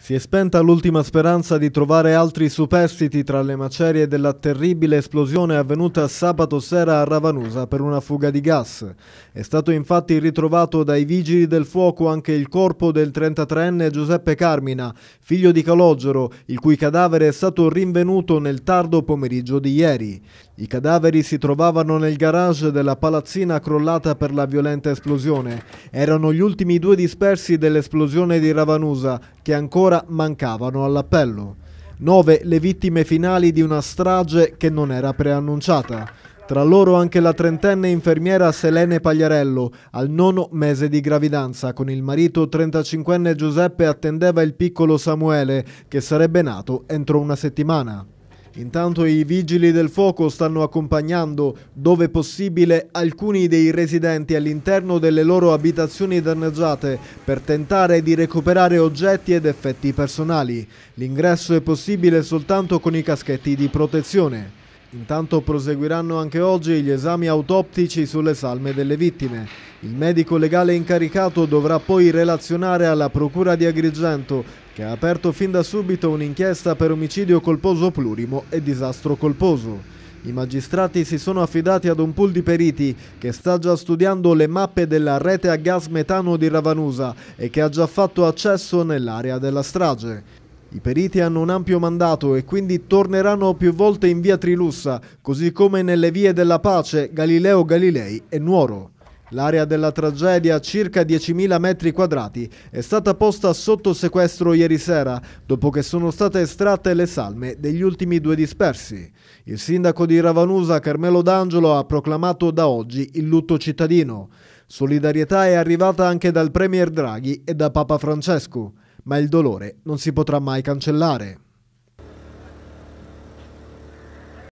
Si è spenta l'ultima speranza di trovare altri superstiti tra le macerie della terribile esplosione avvenuta sabato sera a Ravanusa per una fuga di gas. È stato infatti ritrovato dai vigili del fuoco anche il corpo del 33enne Giuseppe Carmina, figlio di Calogero, il cui cadavere è stato rinvenuto nel tardo pomeriggio di ieri. I cadaveri si trovavano nel garage della palazzina crollata per la violenta esplosione. Erano gli ultimi due dispersi dell'esplosione di Ravanusa che ancora mancavano all'appello. Nove le vittime finali di una strage che non era preannunciata. Tra loro anche la trentenne infermiera Selene Pagliarello, al nono mese di gravidanza, con il marito 35enne Giuseppe attendeva il piccolo Samuele, che sarebbe nato entro una settimana. Intanto i vigili del fuoco stanno accompagnando, dove possibile, alcuni dei residenti all'interno delle loro abitazioni danneggiate per tentare di recuperare oggetti ed effetti personali. L'ingresso è possibile soltanto con i caschetti di protezione. Intanto proseguiranno anche oggi gli esami autoptici sulle salme delle vittime. Il medico legale incaricato dovrà poi relazionare alla Procura di Agrigento, che ha aperto fin da subito un'inchiesta per omicidio colposo plurimo e disastro colposo. I magistrati si sono affidati ad un pool di periti che sta già studiando le mappe della rete a gas metano di Ravanusa e che ha già fatto accesso nell'area della strage. I periti hanno un ampio mandato e quindi torneranno più volte in via Trilussa, così come nelle vie della Pace, Galileo Galilei e Nuoro. L'area della tragedia, circa 10.000 metri quadrati, è stata posta sotto sequestro ieri sera, dopo che sono state estratte le salme degli ultimi due dispersi. Il sindaco di Ravanusa, Carmelo D'Angelo, ha proclamato da oggi il lutto cittadino. Solidarietà è arrivata anche dal Premier Draghi e da Papa Francesco, ma il dolore non si potrà mai cancellare.